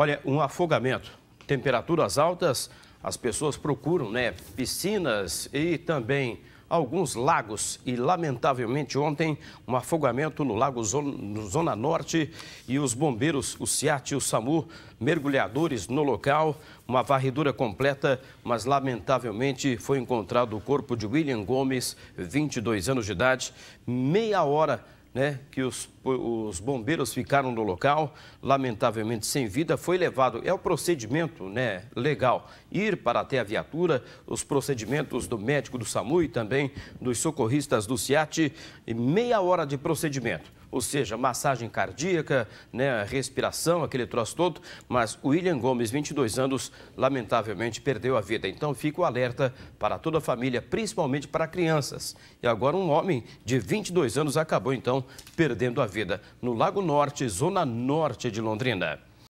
Olha, um afogamento. Temperaturas altas, as pessoas procuram né, piscinas e também alguns lagos. E, lamentavelmente, ontem, um afogamento no lago Zona Norte e os bombeiros, o SIAT e o SAMU, mergulhadores no local. Uma varredura completa, mas, lamentavelmente, foi encontrado o corpo de William Gomes, 22 anos de idade, meia hora né, que os, os bombeiros ficaram no local, lamentavelmente sem vida, foi levado, é o procedimento né, legal, ir para até a viatura, os procedimentos do médico do SAMU e também dos socorristas do CIAT, meia hora de procedimento ou seja, massagem cardíaca, né, respiração, aquele troço todo, mas William Gomes, 22 anos, lamentavelmente perdeu a vida. Então fica o alerta para toda a família, principalmente para crianças. E agora um homem de 22 anos acabou então perdendo a vida no Lago Norte, zona norte de Londrina.